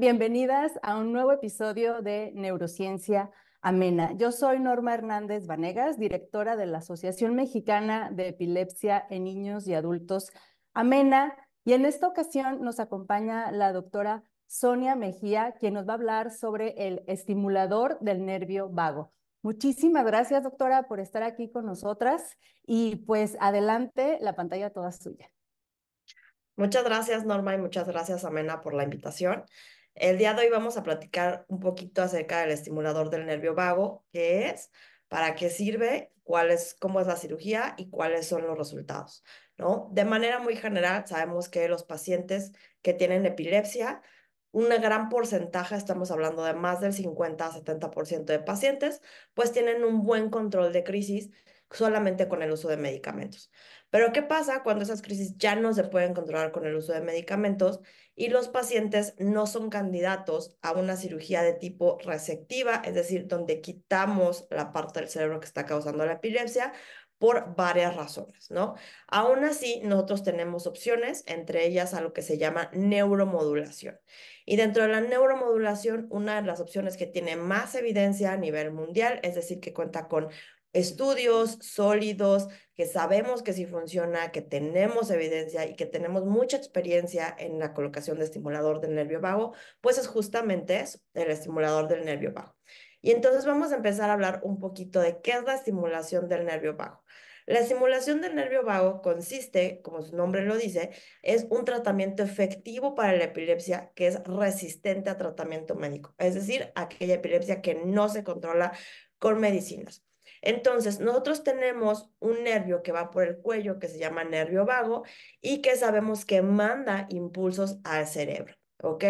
Bienvenidas a un nuevo episodio de Neurociencia Amena. Yo soy Norma Hernández Vanegas, directora de la Asociación Mexicana de Epilepsia en Niños y Adultos Amena, y en esta ocasión nos acompaña la doctora Sonia Mejía, quien nos va a hablar sobre el estimulador del nervio vago. Muchísimas gracias, doctora, por estar aquí con nosotras y pues adelante, la pantalla toda suya. Muchas gracias, Norma, y muchas gracias, Amena, por la invitación. El día de hoy vamos a platicar un poquito acerca del estimulador del nervio vago, qué es, para qué sirve, cuál es, cómo es la cirugía y cuáles son los resultados, ¿no? De manera muy general, sabemos que los pacientes que tienen epilepsia, una gran porcentaje, estamos hablando de más del 50 a 70% de pacientes, pues tienen un buen control de crisis solamente con el uso de medicamentos. Pero ¿qué pasa cuando esas crisis ya no se pueden controlar con el uso de medicamentos y los pacientes no son candidatos a una cirugía de tipo receptiva? es decir, donde quitamos la parte del cerebro que está causando la epilepsia? por varias razones, ¿no? Aún así, nosotros tenemos opciones, entre ellas a lo que se llama neuromodulación. Y dentro de la neuromodulación, una de las opciones que tiene más evidencia a nivel mundial, es decir, que cuenta con estudios sólidos, que sabemos que sí funciona, que tenemos evidencia y que tenemos mucha experiencia en la colocación de estimulador del nervio vago, pues es justamente eso, el estimulador del nervio vago. Y entonces vamos a empezar a hablar un poquito de qué es la estimulación del nervio vago. La estimulación del nervio vago consiste, como su nombre lo dice, es un tratamiento efectivo para la epilepsia que es resistente a tratamiento médico, es decir, aquella epilepsia que no se controla con medicinas. Entonces, nosotros tenemos un nervio que va por el cuello, que se llama nervio vago, y que sabemos que manda impulsos al cerebro, ¿ok?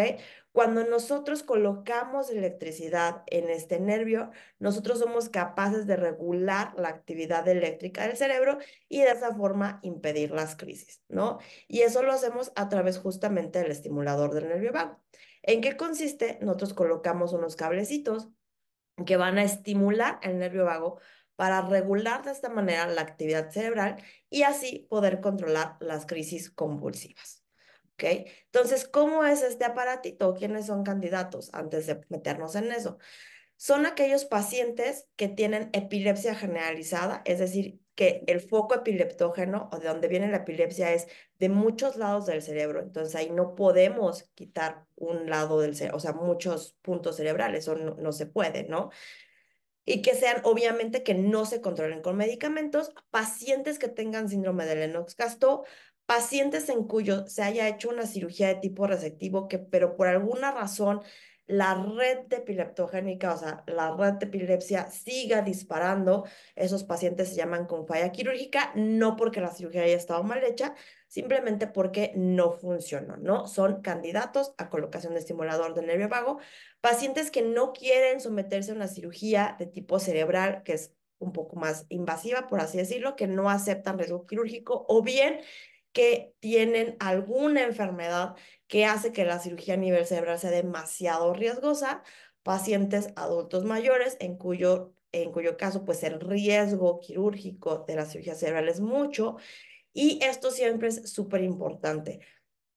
Cuando nosotros colocamos electricidad en este nervio, nosotros somos capaces de regular la actividad eléctrica del cerebro y de esa forma impedir las crisis, ¿no? Y eso lo hacemos a través justamente del estimulador del nervio vago. ¿En qué consiste? Nosotros colocamos unos cablecitos que van a estimular el nervio vago para regular de esta manera la actividad cerebral y así poder controlar las crisis convulsivas. ¿Okay? Entonces, ¿cómo es este aparatito? ¿Quiénes son candidatos? Antes de meternos en eso. Son aquellos pacientes que tienen epilepsia generalizada, es decir, que el foco epileptógeno o de donde viene la epilepsia es de muchos lados del cerebro. Entonces ahí no podemos quitar un lado del cerebro, o sea, muchos puntos cerebrales, o no se puede, ¿no? y que sean, obviamente, que no se controlen con medicamentos, pacientes que tengan síndrome de Lennox-Gastaut, pacientes en cuyo se haya hecho una cirugía de tipo receptivo que, pero por alguna razón la red epileptogénica, o sea, la red de epilepsia siga disparando. Esos pacientes se llaman con falla quirúrgica, no porque la cirugía haya estado mal hecha, simplemente porque no funcionó, ¿no? Son candidatos a colocación de estimulador del nervio vago, pacientes que no quieren someterse a una cirugía de tipo cerebral, que es un poco más invasiva, por así decirlo, que no aceptan riesgo quirúrgico, o bien que tienen alguna enfermedad que hace que la cirugía a nivel cerebral sea demasiado riesgosa, pacientes adultos mayores en cuyo, en cuyo caso pues el riesgo quirúrgico de la cirugía cerebral es mucho y esto siempre es súper importante.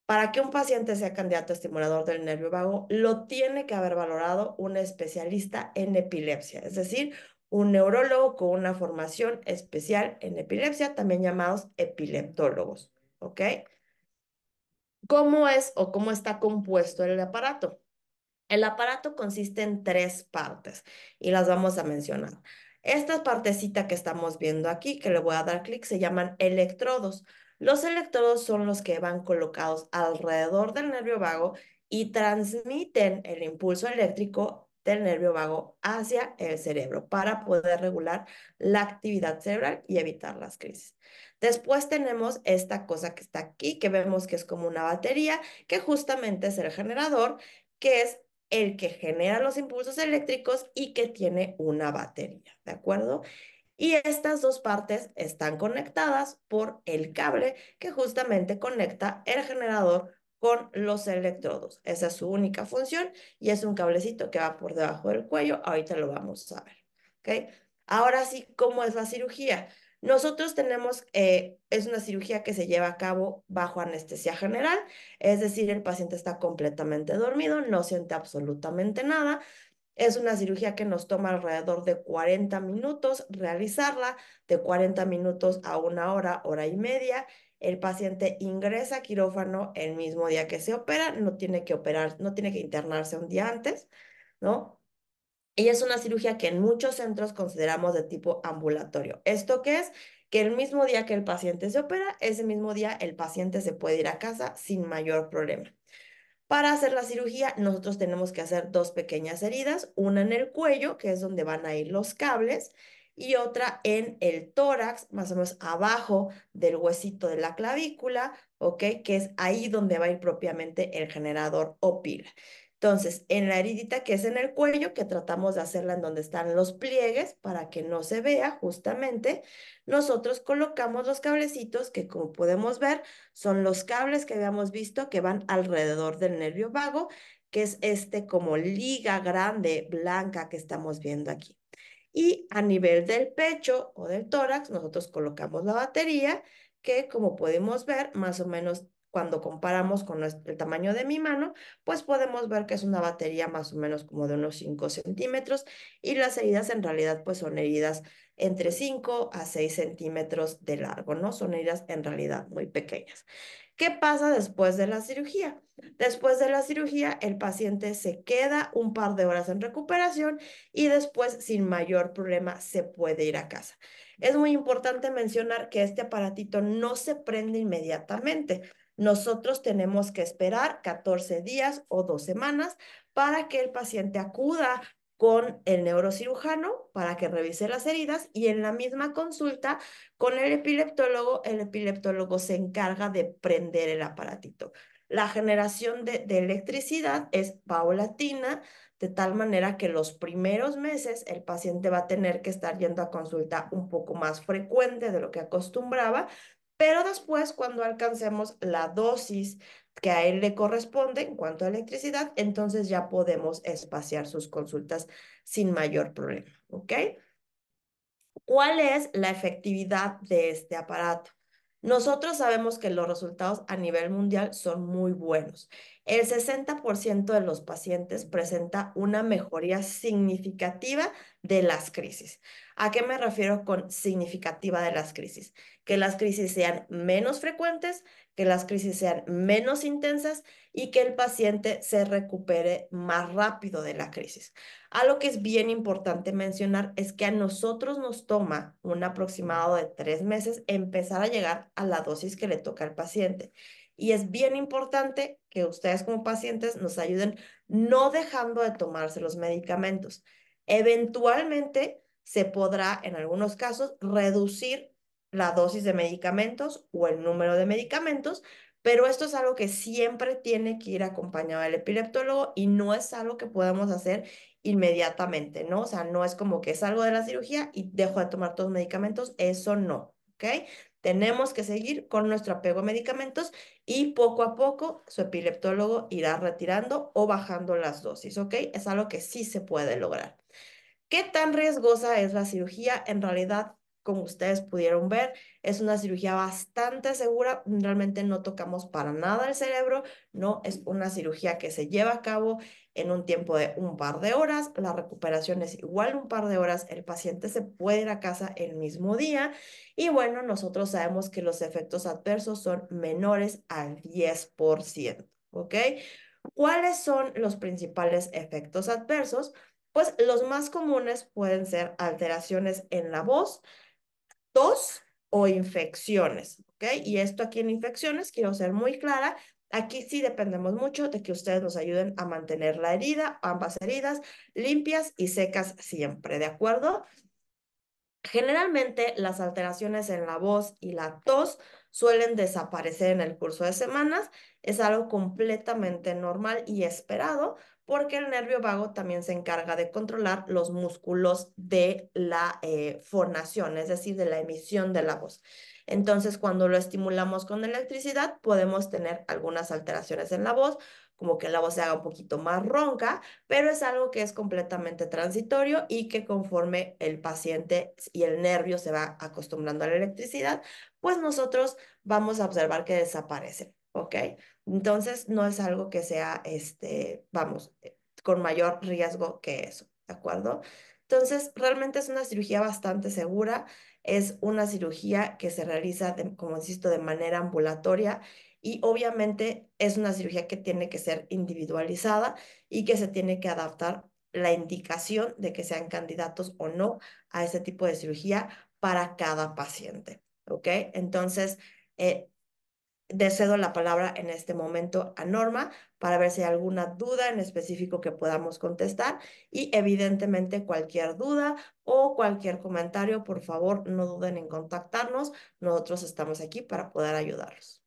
Para que un paciente sea candidato a estimulador del nervio vago, lo tiene que haber valorado un especialista en epilepsia, es decir, un neurólogo con una formación especial en epilepsia, también llamados epileptólogos. ¿ok? ¿Cómo es o cómo está compuesto el aparato? El aparato consiste en tres partes y las vamos a mencionar. Esta partecita que estamos viendo aquí, que le voy a dar clic, se llaman electrodos. Los electrodos son los que van colocados alrededor del nervio vago y transmiten el impulso eléctrico del nervio vago hacia el cerebro para poder regular la actividad cerebral y evitar las crisis. Después tenemos esta cosa que está aquí, que vemos que es como una batería, que justamente es el generador, que es el que genera los impulsos eléctricos y que tiene una batería, ¿de acuerdo? Y estas dos partes están conectadas por el cable que justamente conecta el generador con los electrodos. Esa es su única función y es un cablecito que va por debajo del cuello. Ahorita lo vamos a ver. ¿okay? Ahora sí, ¿cómo es la cirugía? Nosotros tenemos, eh, es una cirugía que se lleva a cabo bajo anestesia general, es decir, el paciente está completamente dormido, no siente absolutamente nada. Es una cirugía que nos toma alrededor de 40 minutos realizarla, de 40 minutos a una hora, hora y media, el paciente ingresa a quirófano el mismo día que se opera, no tiene que operar, no tiene que internarse un día antes, ¿no? Y es una cirugía que en muchos centros consideramos de tipo ambulatorio. ¿Esto qué es? Que el mismo día que el paciente se opera, ese mismo día el paciente se puede ir a casa sin mayor problema. Para hacer la cirugía, nosotros tenemos que hacer dos pequeñas heridas, una en el cuello, que es donde van a ir los cables, y otra en el tórax, más o menos abajo del huesito de la clavícula, ¿ok? Que es ahí donde va a ir propiamente el generador o pila. Entonces, en la heridita que es en el cuello, que tratamos de hacerla en donde están los pliegues para que no se vea justamente, nosotros colocamos los cablecitos que como podemos ver son los cables que habíamos visto que van alrededor del nervio vago, que es este como liga grande blanca que estamos viendo aquí. Y a nivel del pecho o del tórax, nosotros colocamos la batería que, como podemos ver, más o menos cuando comparamos con el tamaño de mi mano, pues podemos ver que es una batería más o menos como de unos 5 centímetros y las heridas en realidad pues son heridas entre 5 a 6 centímetros de largo, ¿no? Son heridas en realidad muy pequeñas. ¿Qué pasa después de la cirugía? Después de la cirugía, el paciente se queda un par de horas en recuperación y después, sin mayor problema, se puede ir a casa. Es muy importante mencionar que este aparatito no se prende inmediatamente. Nosotros tenemos que esperar 14 días o dos semanas para que el paciente acuda con el neurocirujano para que revise las heridas y en la misma consulta con el epileptólogo, el epileptólogo se encarga de prender el aparatito. La generación de, de electricidad es paulatina, de tal manera que los primeros meses el paciente va a tener que estar yendo a consulta un poco más frecuente de lo que acostumbraba, pero después, cuando alcancemos la dosis que a él le corresponde en cuanto a electricidad, entonces ya podemos espaciar sus consultas sin mayor problema, ¿ok? ¿Cuál es la efectividad de este aparato? Nosotros sabemos que los resultados a nivel mundial son muy buenos el 60% de los pacientes presenta una mejoría significativa de las crisis. ¿A qué me refiero con significativa de las crisis? Que las crisis sean menos frecuentes, que las crisis sean menos intensas y que el paciente se recupere más rápido de la crisis. Algo que es bien importante mencionar es que a nosotros nos toma un aproximado de tres meses empezar a llegar a la dosis que le toca al paciente. Y es bien importante que ustedes como pacientes nos ayuden no dejando de tomarse los medicamentos. Eventualmente se podrá, en algunos casos, reducir la dosis de medicamentos o el número de medicamentos, pero esto es algo que siempre tiene que ir acompañado del epileptólogo y no es algo que podamos hacer inmediatamente, ¿no? O sea, no es como que salgo de la cirugía y dejo de tomar todos los medicamentos, eso no, ¿ok? Tenemos que seguir con nuestro apego a medicamentos y poco a poco su epileptólogo irá retirando o bajando las dosis, ¿ok? Es algo que sí se puede lograr. ¿Qué tan riesgosa es la cirugía? En realidad como ustedes pudieron ver, es una cirugía bastante segura, realmente no tocamos para nada el cerebro, no es una cirugía que se lleva a cabo en un tiempo de un par de horas, la recuperación es igual un par de horas, el paciente se puede ir a casa el mismo día y bueno, nosotros sabemos que los efectos adversos son menores al 10%, ¿ok? ¿Cuáles son los principales efectos adversos? Pues los más comunes pueden ser alteraciones en la voz, tos o infecciones, ¿ok? Y esto aquí en infecciones, quiero ser muy clara, aquí sí dependemos mucho de que ustedes nos ayuden a mantener la herida, ambas heridas limpias y secas siempre, ¿de acuerdo? Generalmente las alteraciones en la voz y la tos suelen desaparecer en el curso de semanas. Es algo completamente normal y esperado porque el nervio vago también se encarga de controlar los músculos de la eh, formación, es decir, de la emisión de la voz. Entonces, cuando lo estimulamos con electricidad, podemos tener algunas alteraciones en la voz, como que la voz se haga un poquito más ronca, pero es algo que es completamente transitorio y que conforme el paciente y el nervio se va acostumbrando a la electricidad, pues nosotros vamos a observar que desaparece. ¿ok? Entonces, no es algo que sea, este, vamos, eh, con mayor riesgo que eso, ¿de acuerdo? Entonces, realmente es una cirugía bastante segura, es una cirugía que se realiza, como insisto, de manera ambulatoria y obviamente es una cirugía que tiene que ser individualizada y que se tiene que adaptar la indicación de que sean candidatos o no a ese tipo de cirugía para cada paciente, ¿ok? Entonces, eh, Decedo la palabra en este momento a Norma para ver si hay alguna duda en específico que podamos contestar y evidentemente cualquier duda o cualquier comentario, por favor, no duden en contactarnos. Nosotros estamos aquí para poder ayudarlos.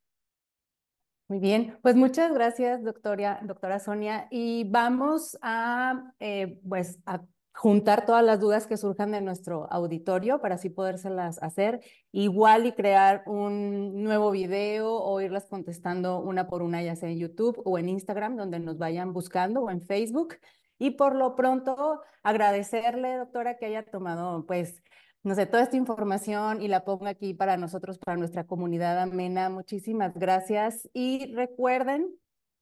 Muy bien, pues muchas gracias, doctora, doctora Sonia. Y vamos a, eh, pues, a juntar todas las dudas que surjan de nuestro auditorio para así podérselas hacer, igual y crear un nuevo video o irlas contestando una por una, ya sea en YouTube o en Instagram, donde nos vayan buscando o en Facebook. Y por lo pronto, agradecerle, doctora, que haya tomado, pues, no sé, toda esta información y la ponga aquí para nosotros, para nuestra comunidad amena. Muchísimas gracias. Y recuerden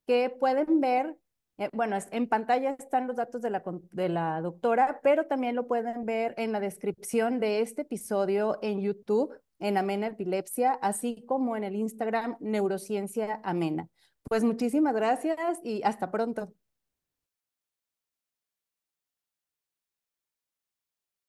que pueden ver eh, bueno, en pantalla están los datos de la, de la doctora, pero también lo pueden ver en la descripción de este episodio en YouTube, en Amena Epilepsia, así como en el Instagram Neurociencia Amena. Pues muchísimas gracias y hasta pronto.